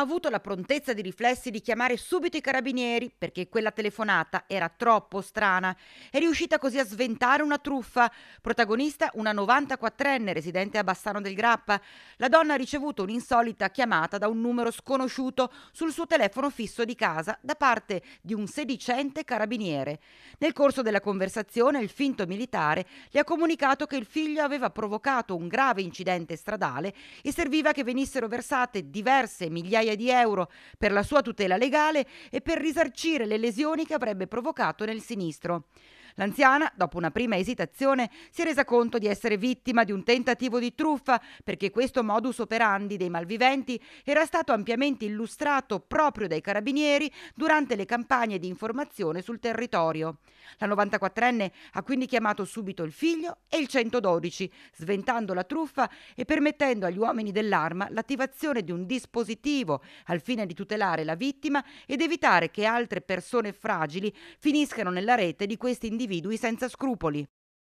avuto la prontezza di riflessi di chiamare subito i carabinieri perché quella telefonata era troppo strana. È riuscita così a sventare una truffa. Protagonista una 94enne residente a Bassano del Grappa. La donna ha ricevuto un'insolita chiamata da un numero sconosciuto sul suo telefono fisso di casa da parte di un sedicente carabiniere. Nel corso della conversazione il finto militare le ha comunicato che il figlio aveva provocato un grave incidente stradale e serviva che venissero versate diverse migliaia migliaia di euro per la sua tutela legale e per risarcire le lesioni che avrebbe provocato nel sinistro. L'anziana, dopo una prima esitazione, si è resa conto di essere vittima di un tentativo di truffa perché questo modus operandi dei malviventi era stato ampiamente illustrato proprio dai carabinieri durante le campagne di informazione sul territorio. La 94enne ha quindi chiamato subito il figlio e il 112, sventando la truffa e permettendo agli uomini dell'arma l'attivazione di un dispositivo al fine di tutelare la vittima ed evitare che altre persone fragili finiscano nella rete di questi individui individui senza scrupoli.